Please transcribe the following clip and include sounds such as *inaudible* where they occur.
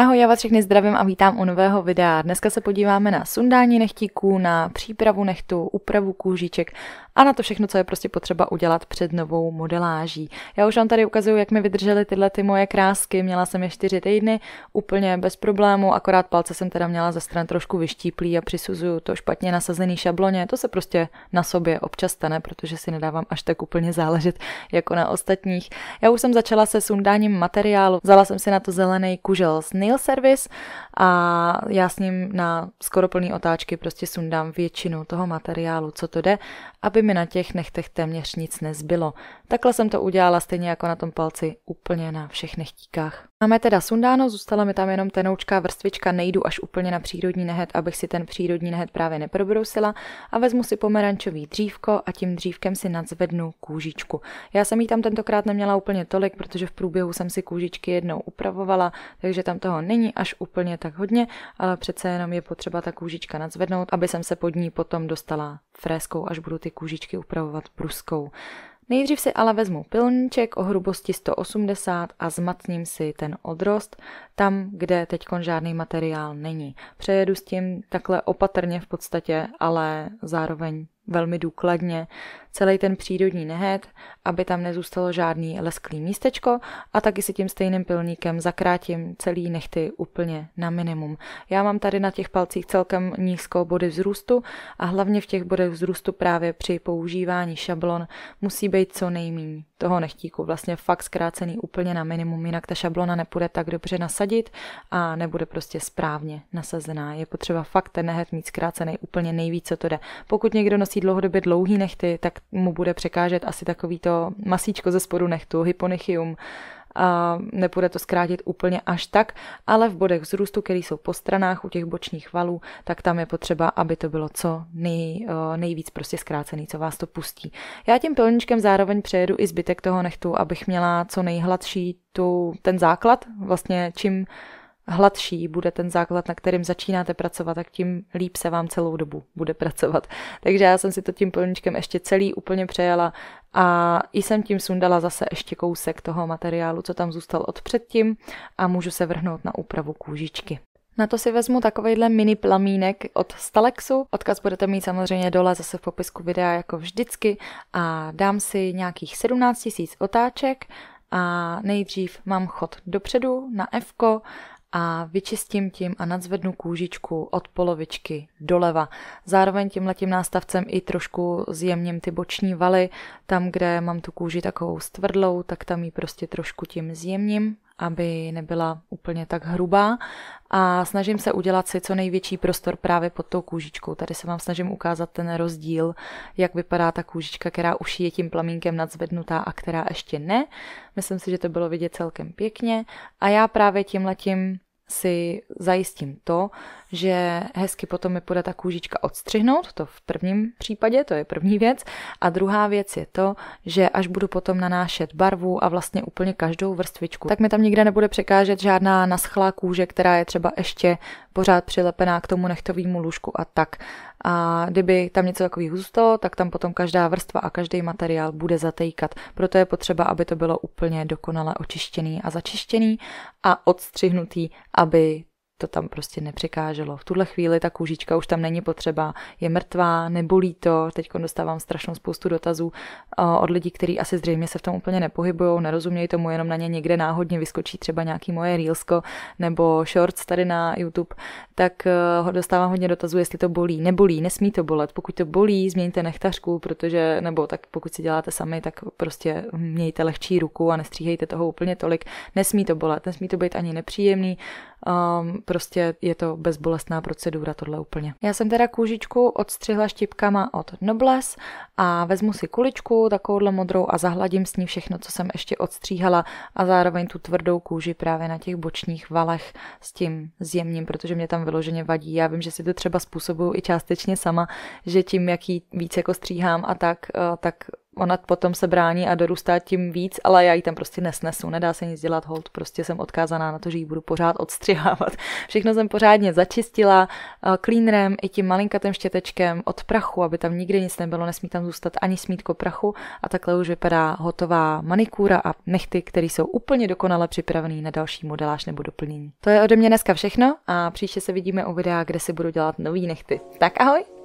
Ahoj, já vás všechny zdravím a vítám u nového videa. Dneska se podíváme na sundání nechtíků, na přípravu nechtu, úpravu kůžiček a na to všechno, co je prostě potřeba udělat před novou modeláží. Já už vám tady ukazuju, jak mi vydržely tyhle ty moje krásky. Měla jsem je 4 týdny úplně bez problému, akorát palce jsem teda měla ze stran trošku vyštíplý a přisuzuju to špatně nasazený šabloně. To se prostě na sobě občas stane, protože si nedávám až tak úplně záležet jako na ostatních. Já už jsem začala se sundáním materiálu. Vzala jsem si na to zelený kužel z mail servis a já s ním na skoro plný otáčky prostě sundám většinu toho materiálu, co to jde, aby mi na těch nechtech téměř nic nezbylo. Takhle jsem to udělala stejně jako na tom palci úplně na všech nechtíkách. Máme teda sundáno, zůstala mi tam jenom tenoučká vrstvička, nejdu až úplně na přírodní nehet, abych si ten přírodní nehet právě neprobrousila a vezmu si pomerančový dřívko a tím dřívkem si nadzvednu kůžičku. Já jsem ji tam tentokrát neměla úplně tolik, protože v průběhu jsem si kůžičky jednou upravovala, takže tam toho není až úplně tak hodně, ale přece jenom je potřeba ta kůžička nadzvednout, aby jsem se pod ní potom dostala fréskou, až budu ty kůžičky upravovat bruskou. Nejdřív si ale vezmu pilníček o hrubosti 180 a zmatním si ten odrost tam, kde teď žádný materiál není. Přejedu s tím takhle opatrně v podstatě, ale zároveň velmi důkladně, celý ten přírodní nehet, aby tam nezůstalo žádný lesklý místečko a taky si tím stejným pilníkem zakrátím celý nechty úplně na minimum. Já mám tady na těch palcích celkem nízkou body vzrůstu a hlavně v těch bodech vzrůstu právě při používání šablon musí být co nejméně toho nechtíku, vlastně fakt zkrácený úplně na minimum, jinak ta šablona nepůjde tak dobře nasadit a nebude prostě správně nasazená. Je potřeba fakt ten nehet mít zkrácený úplně nejvíc, co to jde. Pokud někdo nosí dlouhodobě dlouhý nechty, tak mu bude překážet asi takový to masíčko ze spodu nechtu, hyponychium, a nepůjde to zkrátit úplně až tak, ale v bodech vzrůstu, které jsou po stranách u těch bočních valů, tak tam je potřeba, aby to bylo co nej, eh, nejvíc prostě zkrácený, co vás to pustí. Já tím pilničkem zároveň přejedu i zbytek toho nechtu, abych měla co nejhladší tu, ten základ, vlastně čím hladší bude ten základ, na kterým začínáte pracovat, tak tím líp se vám celou dobu bude pracovat. Takže já jsem si to tím plničkem ještě celý úplně přejela a i jsem tím sundala zase ještě kousek toho materiálu, co tam zůstal od předtím a můžu se vrhnout na úpravu kůžičky. Na to si vezmu takovejhle mini plamínek od Stalexu. Odkaz budete mít samozřejmě dole zase v popisku videa jako vždycky a dám si nějakých 17 000 otáček a nejdřív mám chod dopředu na F a vyčistím tím a nadzvednu kůžičku od polovičky doleva. Zároveň tím letím nástavcem i trošku zjemním ty boční valy, tam, kde mám tu kůži takovou stvrdlou, tak tam ji prostě trošku tím zjemním aby nebyla úplně tak hrubá a snažím se udělat si co největší prostor právě pod tou kůžičkou. Tady se vám snažím ukázat ten rozdíl, jak vypadá ta kůžička, která už je tím plamínkem nadzvednutá a která ještě ne. Myslím si, že to bylo vidět celkem pěkně a já právě tím letím si zajistím to, že hezky potom mi půjde ta kůžička odstřihnout, to v prvním případě, to je první věc. A druhá věc je to, že až budu potom nanášet barvu a vlastně úplně každou vrstvičku, tak mi tam nikde nebude překážet žádná naschlá kůže, která je třeba ještě pořád přilepená k tomu nechtovému lůžku a tak. A kdyby tam něco takového zůstalo, tak tam potom každá vrstva a každý materiál bude zatejkat. Proto je potřeba, aby to bylo úplně dokonale očištěný a začištěný a odstřihnutý, aby to tam prostě nepřekáželo. V tuhle chvíli ta kůžička už tam není potřeba, je mrtvá, nebolí to, teď dostávám strašnou spoustu dotazů eh, od lidí, kteří asi zřejmě se v tom úplně nepohybují, nerozumějí tomu, jenom na ně někde náhodně vyskočí třeba nějaký moje reelsko nebo shorts tady na YouTube, tak eh, dostávám hodně dotazů, jestli to bolí, nebolí, nesmí to bolet, pokud to bolí, změňte nechtařku, protože, nebo tak pokud si děláte sami, tak prostě mějte lehčí ruku a nestříhejte toho úplně tolik, nesmí to bolet, nesmí to být ani nepříjemný, um, prostě je to bezbolestná procedura tohle úplně. Já jsem teda kůžičku odstřihla štípkama od Nobles a vezmu si kuličku takovouhle modrou a zahladím s ní všechno, co jsem ještě odstříhala a zároveň tu tvrdou kůži právě na těch bočních valech s tím zjemním, protože mě tam vyloženě vadí. Já vím, že si to třeba způsobuju i částečně sama, že tím, jaký víc jako stříhám a tak, eh, tak ona potom se brání a dorůstá tím víc, ale já ji tam prostě nesnesu, nedá se nic dělat hold, prostě jsem odkázaná na to, že ji budu pořád odstřihávat. *laughs* Všechno jsem pořádně začistila eh, cleanerem i tím malinkatým štětečkem od prachu, aby tam nikdy nic nebylo, nesmí tam zůstat ani smítko prachu a takhle už vypadá hotová manikúra a nechty, které jsou úplně dokonale připravený na další modeláž nebo doplnění. To je ode mě dneska všechno a příště se vidíme u videa, kde si budu dělat nový nechty. Tak ahoj!